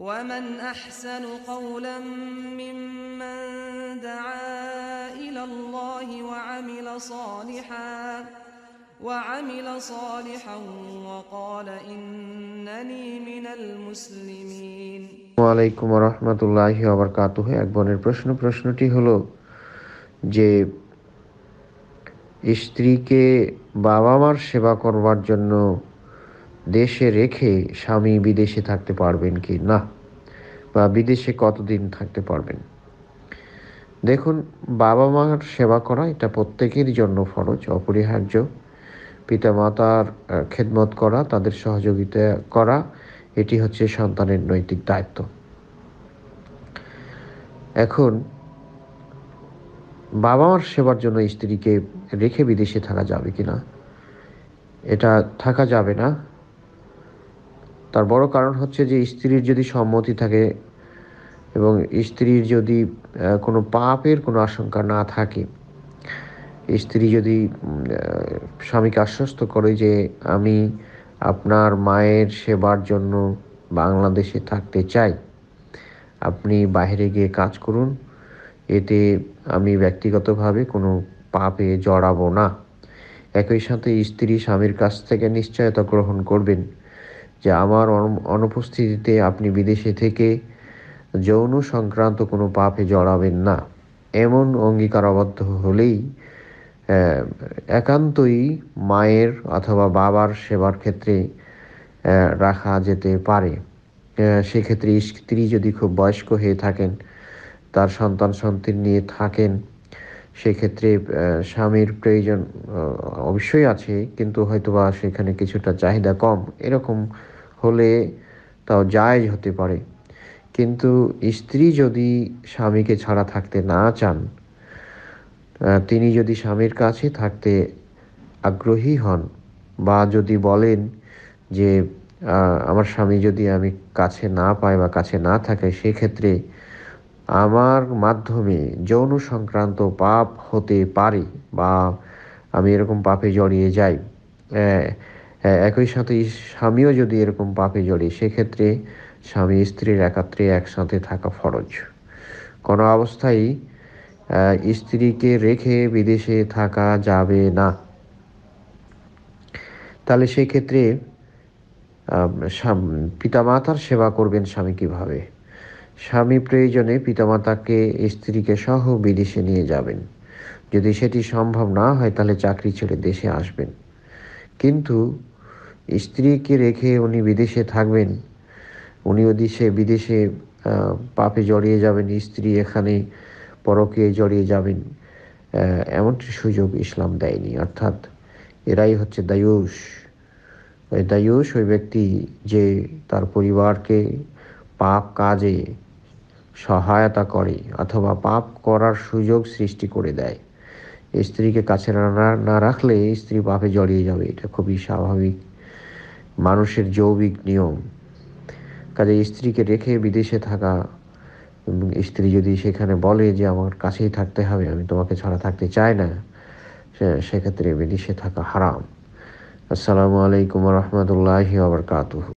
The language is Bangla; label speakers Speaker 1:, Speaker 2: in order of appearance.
Speaker 1: ومن احسن قولا ممن دعا الى الله وعمل صالحا وعمل صالحا وقال انني من المسلمين ওয়ালাইকুম রহমতুল্লাহ আবার কাতু এক বোনের প্রশ্ন প্রশ্নটি হলো যে স্ত্রীকে বাবা মার সেবা করবার জন্য দেশে রেখে স্বামী বিদেশে থাকতে পারবেন কি না বা বিদেশে কতদিন থাকতে পারবেন দেখুন বাবা মার সেবা করা এটা প্রত্যেকের জন্য ফরজ অপরিহার্য পিতা মাতার খেদমত করা তাদের সহযোগিতা করা এটি হচ্ছে সন্তানের নৈতিক দায়িত্ব এখন বাবা মার সেবার জন্য স্ত্রীকে রেখে বিদেশে থাকা যাবে কি না এটা থাকা যাবে না তার বড় কারণ হচ্ছে যে স্ত্রীর যদি সম্মতি থাকে এবং স্ত্রীর যদি কোনো পাপের কোনো আশঙ্কা না থাকে স্ত্রী যদি স্বামীকে আশ্বস্ত করে যে আমি আপনার মায়ের সেবার জন্য বাংলাদেশে থাকতে চাই আপনি বাইরে গিয়ে কাজ করুন এতে আমি ব্যক্তিগতভাবে কোনো পাপে জড়াবো না একই সাথে স্ত্রী স্বামীর কাছ থেকে নিশ্চয়তা গ্রহণ করবেন যে আমার অনুপস্থিতিতে আপনি বিদেশে থেকে যৌন সংক্রান্ত কোনো পাপে জড়াবেন না এমন অঙ্গীকারাবদ্ধ হলেই একান্তই মায়ের অথবা বাবার সেবার ক্ষেত্রে রাখা যেতে পারে সেক্ষেত্রে স্ত্রী যদি খুব বয়স্ক হয়ে থাকেন তার সন্তান সন্তান নিয়ে থাকেন সেক্ষেত্রে স্বামীর প্রয়োজন অবশ্যই আছে কিন্তু হয়তোবা সেখানে কিছুটা চাহিদা কম এরকম হলে তাও জায়জ হতে পারে কিন্তু স্ত্রী যদি স্বামীকে ছাড়া থাকতে না চান তিনি যদি স্বামীর কাছে থাকতে আগ্রহী হন বা যদি বলেন যে আমার স্বামী যদি আমি কাছে না পাই বা কাছে না থাকে সেক্ষেত্রে আমার মাধ্যমে যৌন সংক্রান্ত পাপ হতে পারে বা আমি এরকম পাপে জড়িয়ে যাই একই সাথে স্বামীও যদি এরকম পাপে জড়িয়ে সেক্ষেত্রে স্বামী স্ত্রীর একাত্রে একসাথে থাকা ফরজ কোনো অবস্থায় স্ত্রীকে রেখে বিদেশে থাকা যাবে না তাহলে সেক্ষেত্রে পিতা মাতার সেবা করবেন স্বামী কীভাবে স্বামী প্রয়োজনে পিতামাতাকে স্ত্রীকে সহ বিদেশে নিয়ে যাবেন যদি সেটি সম্ভব না হয় তাহলে চাকরি ছেড়ে দেশে আসবেন কিন্তু স্ত্রীকে রেখে উনি বিদেশে থাকবেন উনি ওদিশে বিদেশে পাপে জড়িয়ে যাবেন স্ত্রী এখানে পরকে জড়িয়ে যাবেন এমনটি সুযোগ ইসলাম দেয়নি অর্থাৎ এরাই হচ্ছে দায়ুষ ওই দায়ুষ ওই ব্যক্তি যে তার পরিবারকে পাপ কাজে সহায়তা করে অথবা পাপ করার সুযোগ সৃষ্টি করে দেয় স্ত্রীকে কাছে না রাখলে স্ত্রী পাপে জড়িয়ে যাবে এটা খুবই স্বাভাবিক মানুষের যৌবিক নিয়ম কাজে স্ত্রীকে রেখে বিদেশে থাকা স্ত্রী যদি সেখানে বলে যে আমার কাছেই থাকতে হবে আমি তোমাকে ছাড়া থাকতে চাই না সেক্ষেত্রে বিদেশে থাকা হারাম আসসালামু আলাইকুম রহমতুল্লাহ আবরকাতু